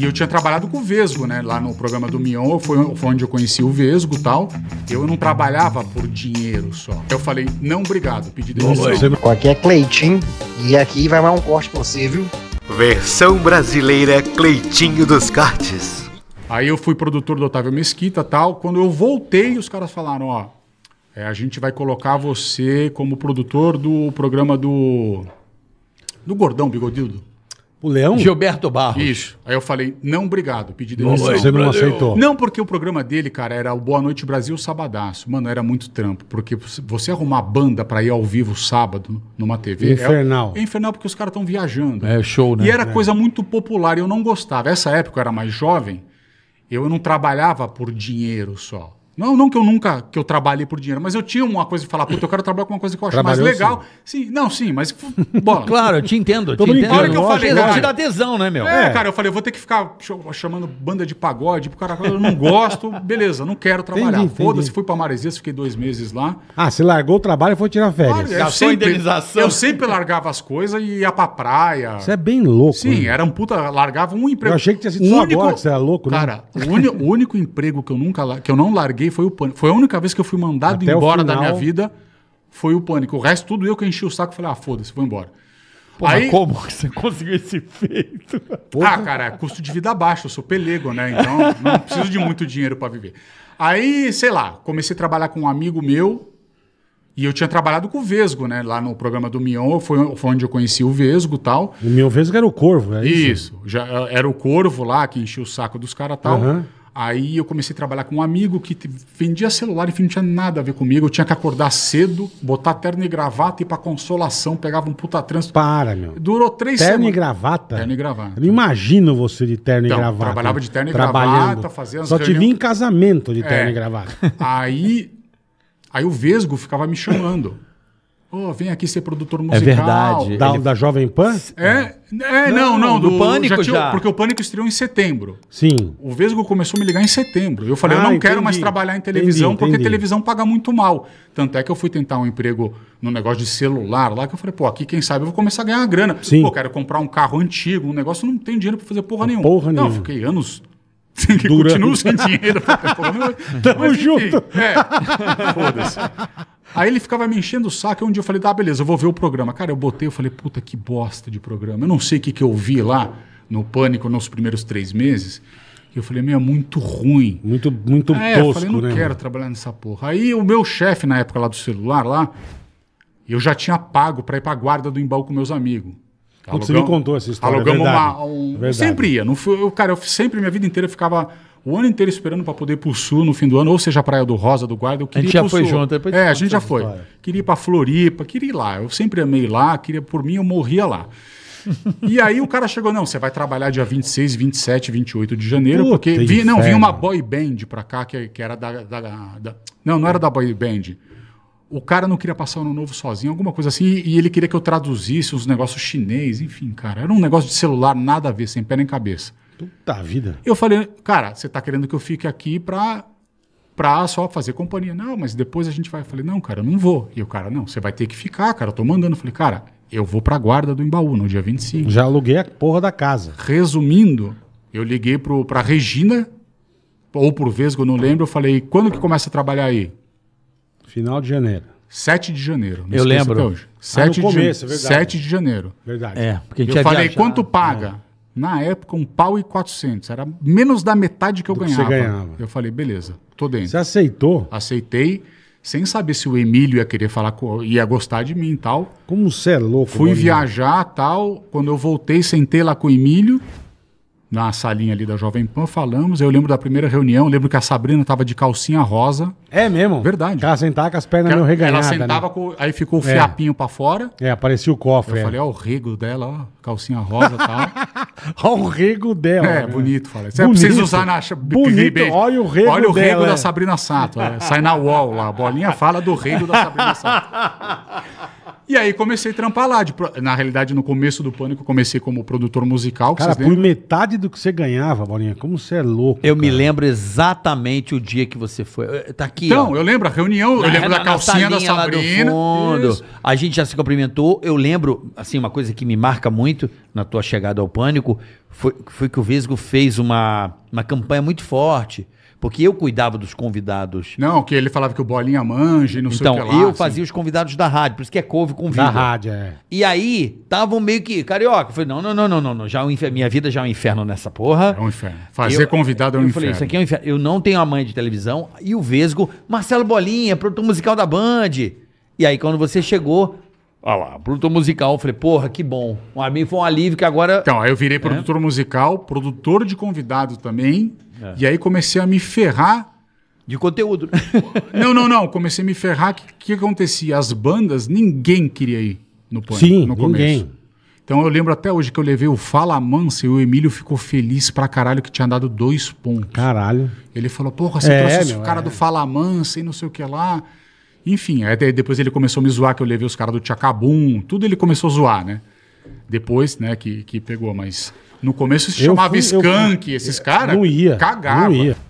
E eu tinha trabalhado com o Vesgo, né? Lá no programa do Mion, foi, foi onde eu conheci o Vesgo e tal. Eu não trabalhava por dinheiro só. Eu falei, não, obrigado, pedi demissão. Aqui é Cleitinho, e aqui vai mais um corte pra você, viu? Versão brasileira Cleitinho dos Cartes. Aí eu fui produtor do Otávio Mesquita tal. Quando eu voltei, os caras falaram, ó, é, a gente vai colocar você como produtor do programa do do Gordão Bigodildo. O Leão? Gilberto Barros. Isso. Aí eu falei, não, obrigado. Pedi demissão. Não, você não aceitou. Não, porque o programa dele, cara, era o Boa Noite Brasil Sabadaço. Mano, era muito trampo. Porque você arrumar banda pra ir ao vivo sábado numa TV... É infernal. É, é infernal porque os caras estão viajando. É show, né? E era é. coisa muito popular e eu não gostava. Essa época eu era mais jovem. Eu não trabalhava por dinheiro só. Não, não que eu nunca que eu trabalhei por dinheiro, mas eu tinha uma coisa de falar, puta, eu quero trabalhar com uma coisa que eu acho Trabalhou mais legal. Sim. sim. não, sim, mas bola. claro, eu te entendo, eu te entendo. Hora que eu falei, cara, te dá tesão, né, meu? É, é, cara, eu falei, eu vou ter que ficar chamando banda de pagode, pro cara, eu não gosto, beleza, não quero trabalhar. Foda-se, fui para Maresias, fiquei dois meses lá. Ah, você largou o trabalho e foi tirar férias. Cara, eu, sempre, indenização. eu sempre largava as coisas e ia pra praia. Isso é bem louco. Sim, hein? Né? era um puta, largava um emprego. Eu achei que tinha sido único, agora que você era é louco, né? Cara, o, único emprego que eu nunca que eu não larguei foi o pânico. Foi a única vez que eu fui mandado Até embora final... da minha vida, foi o pânico. O resto tudo eu que enchi o saco e falei, ah, foda-se, vou embora. Pô, aí... como você conseguiu esse feito? Ah, cara, é custo de vida baixo, eu sou pelego, né? Então não preciso de muito dinheiro para viver. Aí, sei lá, comecei a trabalhar com um amigo meu e eu tinha trabalhado com o Vesgo, né? Lá no programa do Mion, foi, foi onde eu conheci o Vesgo e tal. O Mion Vesgo era o Corvo, é isso? Isso, já era o Corvo lá que enchia o saco dos caras e tal. Uhum. Aí eu comecei a trabalhar com um amigo que vendia celular e não tinha nada a ver comigo. Eu tinha que acordar cedo, botar terno e gravata e ir pra consolação, pegava um puta trânsito. Para, meu. Durou três terno semanas. Terno e gravata? Terno e gravata. Eu não imagino você de terno então, e gravata. Trabalhava de terno e gravata, fazia Só te vi em casamento de terno é. e gravata. Aí, aí o Vesgo ficava me chamando. Oh, vem aqui ser produtor é musical. É verdade. Da, Ele... da Jovem Pan? É, é não, não. não do, do, Pânico já, tinha, já, Porque o Pânico estreou em setembro. Sim. O Vesgo começou a me ligar em setembro. Eu falei, ah, eu não entendi. quero mais trabalhar em televisão, entendi, porque entendi. televisão paga muito mal. Tanto é que eu fui tentar um emprego no negócio de celular lá, que eu falei, pô, aqui quem sabe eu vou começar a ganhar grana. Sim. Pô, quero comprar um carro antigo, um negócio, não tem dinheiro pra fazer porra nenhuma. Porra nenhuma. Não, fiquei anos que Durante. continuo sem dinheiro. Tamo Mas, enfim, junto. É. Foda-se. Aí ele ficava me enchendo o saco. onde um dia eu falei, tá, beleza, eu vou ver o programa. Cara, eu botei, eu falei, puta que bosta de programa. Eu não sei o que, que eu vi lá no Pânico nos primeiros três meses. E eu falei, meu, é muito ruim. Muito, muito é, tosco, eu falei, não né, quero mano? trabalhar nessa porra. Aí o meu chefe, na época lá do celular, lá, eu já tinha pago para ir pra guarda do embaú com meus amigos. Alugamos, você me contou essa história. É alugamos é verdade, uma. Um, é sempre ia. Não fui, eu, cara, eu sempre, minha vida inteira, ficava o ano inteiro esperando para poder ir pro sul no fim do ano, ou seja, a Praia do Rosa, do Guarda. Eu queria é, a gente já foi junto, depois É, a gente já foi. História. Queria ir pra Floripa, queria ir lá. Eu sempre amei lá, queria por mim, eu morria lá. e aí o cara chegou, não, você vai trabalhar dia 26, 27, 28 de janeiro, Puta porque vi, não, vinha uma boy band pra cá, que, que era da, da, da, Não, não era da boy band. O cara não queria passar o ano novo sozinho, alguma coisa assim, e, e ele queria que eu traduzisse uns negócios chinês, enfim, cara. Era um negócio de celular, nada a ver, sem pé nem cabeça. Puta vida. Eu falei, cara, você tá querendo que eu fique aqui pra, pra só fazer companhia. Não, mas depois a gente vai. Eu falei, não, cara, eu não vou. E o cara, não, você vai ter que ficar, cara, eu tô mandando. Eu falei, cara, eu vou pra guarda do Embaú no dia 25. Já aluguei a porra da casa. Resumindo, eu liguei pro, pra Regina, ou por Vesgo, não lembro, eu falei, quando que começa a trabalhar aí? Final de janeiro. 7 de janeiro. Não eu lembro. Até hoje. 7, ah, começo, de, começo, 7 de janeiro. Verdade. É, porque eu falei, quanto paga? É na época, um pau e 400. Era menos da metade que eu ganhava. Que ganhava. Eu falei, beleza, tô dentro. Você aceitou? Aceitei, sem saber se o Emílio ia querer falar, ia gostar de mim e tal. Como você é louco, Fui Bolinha. viajar tal. Quando eu voltei, sentei lá com o Emílio na salinha ali da Jovem Pan, falamos. Eu lembro da primeira reunião, lembro que a Sabrina estava de calcinha rosa. É mesmo? Verdade. Ela sentava com as pernas meio reganhadas. Ela né? sentava, né? com, aí ficou o é. fiapinho é. para fora. É, aparecia o cofre. Eu é. falei, ó, o rego dela, ó, calcinha rosa e tal. Olha o rego dela. É, né? bonito, falei. Você bonito. precisa usar na... Bonito, olha o rego Olha o rego dela, da é. Sabrina Sato. É. Sai na wall lá, a bolinha fala do rego da Sabrina Sato. E aí comecei a trampar lá. De, na realidade, no começo do Pânico, comecei como produtor musical. Cara, por lembram? metade do que você ganhava, Bolinha, como você é louco. Eu cara. me lembro exatamente o dia que você foi. Eh, tá aqui. Então, ó. eu lembro a reunião, eu lembro na, da calcinha da Sabrina. A gente já se cumprimentou. Eu lembro, assim, uma coisa que me marca muito na tua chegada ao Pânico foi, foi que o Vesgo fez uma, uma campanha muito forte porque eu cuidava dos convidados. Não, que ele falava que o Bolinha manja e não então, sei o então, que lá. Então, eu assim. fazia assim. os convidados da rádio, por isso que é couve com vida. Da rádio, é. E aí, estavam meio que, carioca, eu falei, não, não, não, não, não, não já é um minha vida já é um inferno nessa porra. É um inferno. Fazer eu, convidado é um eu inferno. Eu falei, isso aqui é um inferno. Eu não tenho a mãe de televisão e o Vesgo, Marcelo Bolinha, produtor musical da Band. E aí, quando você chegou, Olha lá, produtor musical. Eu falei, porra, que bom. Um amigo foi um alívio que agora. Então, aí eu virei né? produtor é. musical, produtor de convidado também. É. E aí comecei a me ferrar. De conteúdo. não, não, não. Comecei a me ferrar. O que, que, acontecia? As bandas, ninguém queria ir no pânico Sim, no começo. Ninguém. Então eu lembro até hoje que eu levei o Fala Mansa e o Emílio ficou feliz pra caralho que tinha dado dois pontos. Caralho. Ele falou, porra, você é, trouxe o cara é. do Fala Mansa e não sei o que lá. Enfim, aí depois ele começou a me zoar que eu levei os caras do Tchacabum, tudo ele começou a zoar, né? Depois, né, que, que pegou, mas no começo se chamava fui, Skank, esses caras cagavam. Não ia.